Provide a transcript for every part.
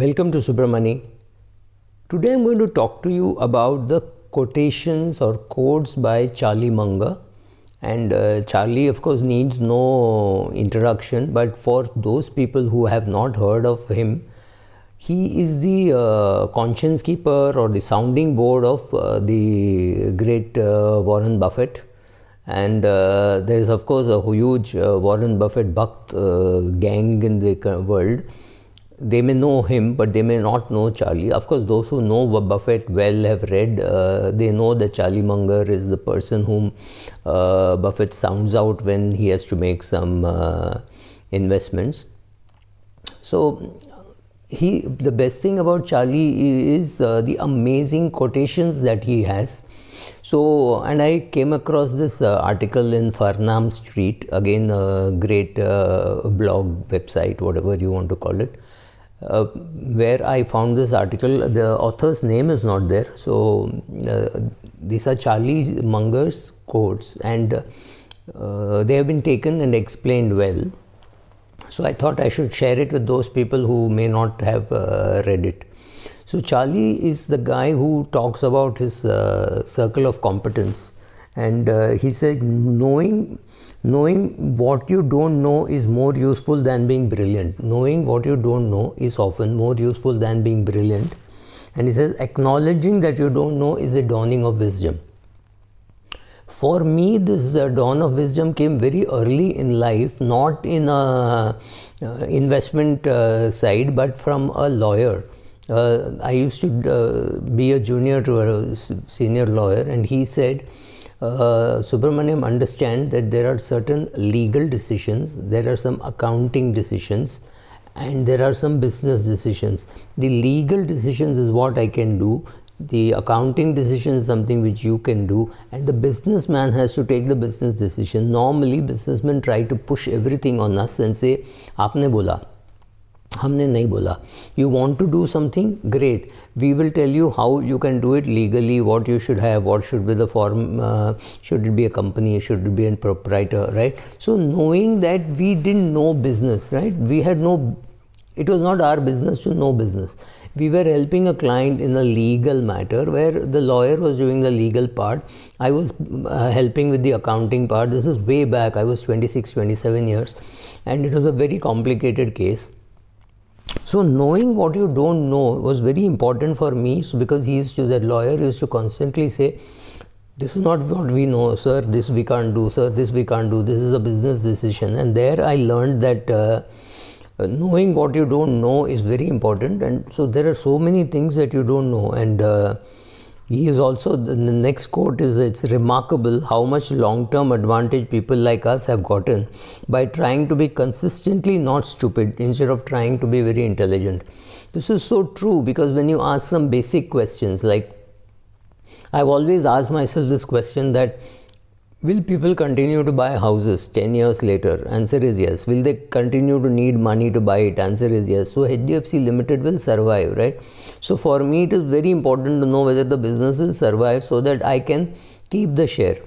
Welcome to Subramani. Today I'm going to talk to you about the quotations or quotes by Charlie Munger. And uh, Charlie, of course, needs no introduction, but for those people who have not heard of him, he is the uh, conscience keeper or the sounding board of uh, the great uh, Warren Buffett. And uh, there is, of course, a huge uh, Warren Buffett Bhakt gang in the world they may know him, but they may not know Charlie. Of course, those who know Buffett well have read, uh, they know that Charlie Munger is the person whom uh, Buffett sounds out when he has to make some uh, investments. So, he the best thing about Charlie is uh, the amazing quotations that he has. So, and I came across this uh, article in Farnam Street, again a great uh, blog, website, whatever you want to call it uh, where I found this article. The author's name is not there. So uh, these are Charlie Munger's quotes, and uh, they have been taken and explained well. So I thought I should share it with those people who may not have uh, read it. So Charlie is the guy who talks about his uh, circle of competence and uh, he said knowing knowing what you don't know is more useful than being brilliant knowing what you don't know is often more useful than being brilliant and he says acknowledging that you don't know is the dawning of wisdom for me this uh, dawn of wisdom came very early in life not in a uh, investment uh, side but from a lawyer uh, i used to uh, be a junior to a senior lawyer and he said uh, Subramaniam understand that there are certain legal decisions, there are some accounting decisions, and there are some business decisions. The legal decisions is what I can do. The accounting decision is something which you can do, and the businessman has to take the business decision. Normally, businessmen try to push everything on us and say, "Aapne bola." हमने नहीं बोला you want to do something great we will tell you how you can do it legally what you should have what should be the form should it be a company should be an proprietor right so knowing that we didn't know business right we had no it was not our business to know business. We were helping a client in a legal matter where the lawyer was doing the legal part. I was uh, helping with the accounting part. This is way back. I was 26, 27 years. And it was a very complicated case. So knowing what you don't know was very important for me because he used to, that lawyer used to constantly say, this is not what we know, sir, this we can't do, sir, this we can't do, this is a business decision. And there I learned that uh, uh knowing what you don't know is very important. And so there are so many things that you don't know. And uh, he is also, the next quote is it's remarkable how much long term advantage people like us have gotten by trying to be consistently not stupid instead of trying to be very intelligent. This is so true because when you ask some basic questions, like I've always asked myself this question that Will people continue to buy houses 10 years later? Answer is yes. Will they continue to need money to buy it? Answer is yes. So HDFC Limited will survive, right? So for me, it is very important to know whether the business will survive so that I can keep the share.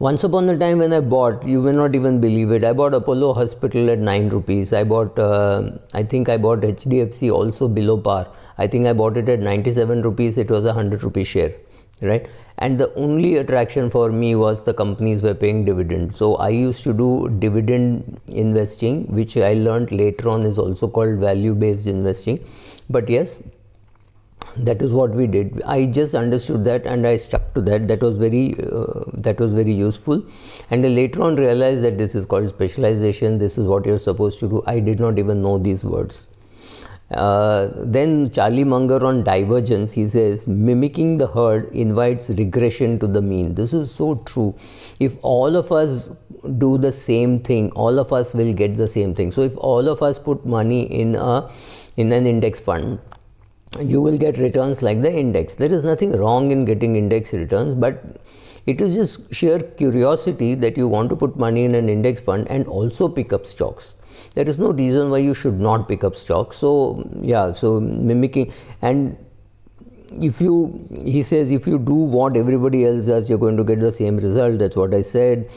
Once upon a time when I bought, you may not even believe it, I bought Apollo Hospital at 9 rupees. I bought, uh, I think I bought HDFC also below par. I think I bought it at 97 rupees. It was a 100 rupee share right and the only attraction for me was the companies were paying dividend so i used to do dividend investing which i learned later on is also called value based investing but yes that is what we did i just understood that and i stuck to that that was very uh, that was very useful and I later on realized that this is called specialization this is what you're supposed to do i did not even know these words uh, then Charlie Munger on divergence, he says, mimicking the herd invites regression to the mean. This is so true. If all of us do the same thing, all of us will get the same thing. So if all of us put money in a in an index fund, you will get returns like the index. There is nothing wrong in getting index returns, but it is just sheer curiosity that you want to put money in an index fund and also pick up stocks there is no reason why you should not pick up stock. So yeah, so mimicking and if you he says if you do what everybody else does you're going to get the same result that's what i said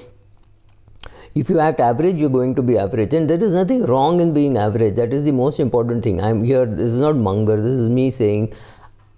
if you act average you're going to be average and there is nothing wrong in being average that is the most important thing i'm here this is not munger this is me saying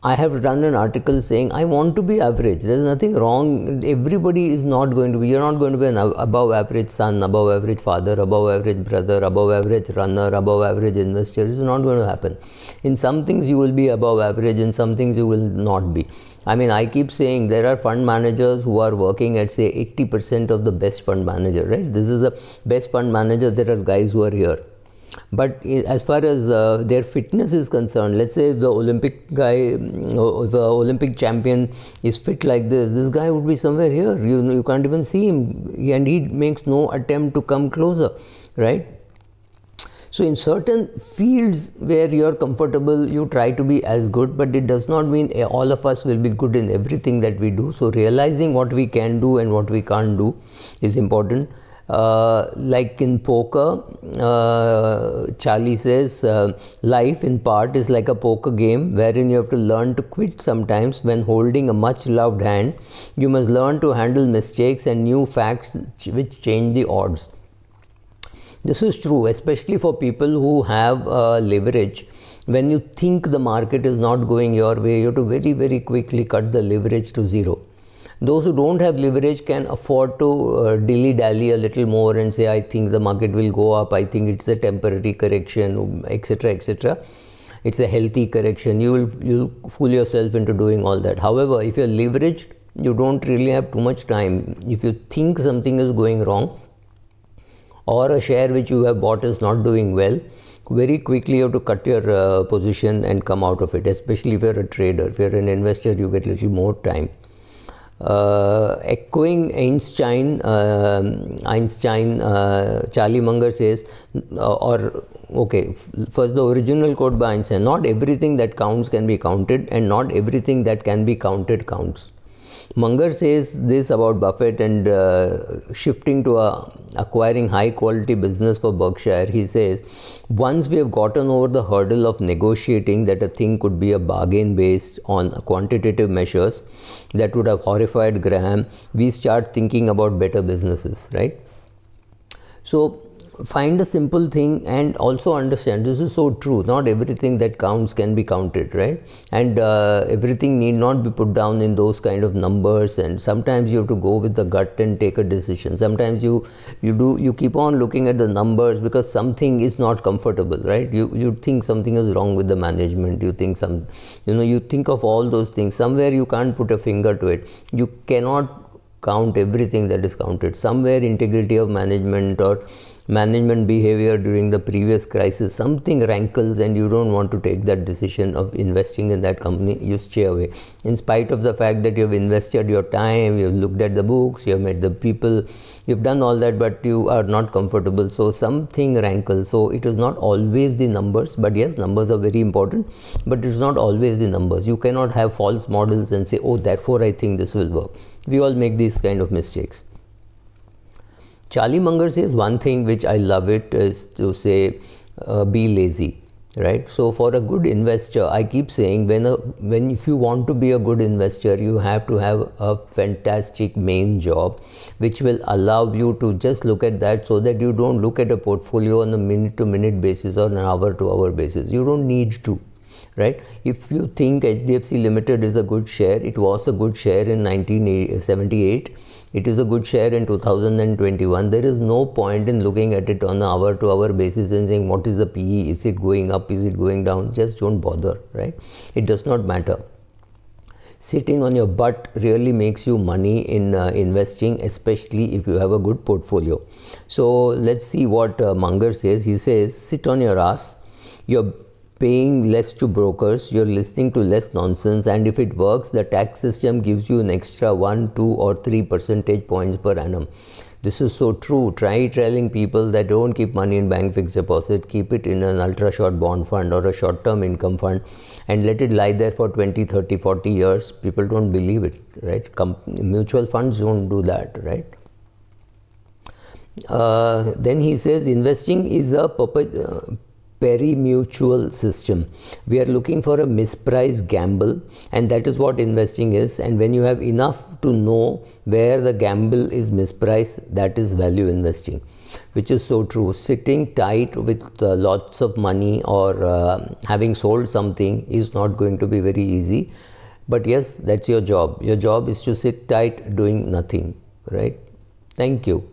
I have run an article saying I want to be average. There's nothing wrong. Everybody is not going to be. You're not going to be an above average son, above average father, above average brother, above average runner, above average investor. It's not going to happen. In some things you will be above average. In some things you will not be. I mean, I keep saying there are fund managers who are working at say 80% of the best fund manager, right? This is the best fund manager. There are guys who are here. But as far as uh, their fitness is concerned, let's say the Olympic guy, the mm, Olympic champion is fit like this, this guy would be somewhere here. You you can't even see him, and he makes no attempt to come closer, right? So in certain fields where you're comfortable, you try to be as good, but it does not mean eh, all of us will be good in everything that we do. So realizing what we can do and what we can't do is important. Uh, like in poker, uh, Charlie says, uh, life in part is like a poker game wherein you have to learn to quit sometimes when holding a much loved hand. You must learn to handle mistakes and new facts which change the odds. This is true, especially for people who have uh, leverage when you think the market is not going your way, you have to very, very quickly cut the leverage to zero. Those who don't have leverage can afford to uh, dilly dally a little more and say, I think the market will go up, I think it's a temporary correction, etc. etc. It's a healthy correction. You will you'll fool yourself into doing all that. However, if you're leveraged, you don't really have too much time. If you think something is going wrong, or a share which you have bought is not doing well, very quickly you have to cut your uh, position and come out of it, especially if you're a trader. If you're an investor, you get little more time. Uh, echoing Einstein, uh, Einstein, uh, Charlie Munger says, or okay, first the original quote by Einstein, not everything that counts can be counted and not everything that can be counted counts. Munger says this about Buffett and uh, shifting to a, uh, acquiring high quality business for Berkshire. He says, once we have gotten over the hurdle of negotiating that a thing could be a bargain based on quantitative measures that would have horrified Graham, we start thinking about better businesses, right? So find a simple thing and also understand this is so true not everything that counts can be counted right and uh, everything need not be put down in those kind of numbers and sometimes you have to go with the gut and take a decision sometimes you you do you keep on looking at the numbers because something is not comfortable right you you think something is wrong with the management you think some you know you think of all those things somewhere you can't put a finger to it you cannot count everything that is counted. Somewhere integrity of management or management behavior during the previous crisis, something rankles and you don't want to take that decision of investing in that company, you stay away. In spite of the fact that you've invested your time, you've looked at the books, you've met the people, you've done all that, but you are not comfortable. So something rankles. So it is not always the numbers, but yes, numbers are very important, but it's not always the numbers. You cannot have false models and say, oh, therefore I think this will work. We all make these kind of mistakes. Charlie Munger says one thing which I love it is to say uh, be lazy right so for a good investor i keep saying when a when if you want to be a good investor you have to have a fantastic main job which will allow you to just look at that so that you don't look at a portfolio on a minute to minute basis or an hour to hour basis you don't need to right if you think hdfc limited is a good share it was a good share in 1978 it is a good share in 2021. There is no point in looking at it on an hour to hour basis and saying what is the PE, is it going up, is it going down. Just don't bother, right? It does not matter. Sitting on your butt really makes you money in uh, investing, especially if you have a good portfolio. So let's see what uh, Munger says. He says, sit on your ass. Your paying less to brokers, you're listening to less nonsense, and if it works, the tax system gives you an extra 1, 2, or 3 percentage points per annum. This is so true. Try telling people that don't keep money in bank fixed deposit, keep it in an ultra short bond fund or a short term income fund and let it lie there for 20, 30, 40 years. People don't believe it, right? Com mutual funds don't do that, right? Uh, then he says investing is a perpetual uh, perimutual system. We are looking for a mispriced gamble and that is what investing is and when you have enough to know where the gamble is mispriced that is value investing which is so true. Sitting tight with uh, lots of money or uh, having sold something is not going to be very easy. But yes, that's your job. Your job is to sit tight doing nothing, right? Thank you.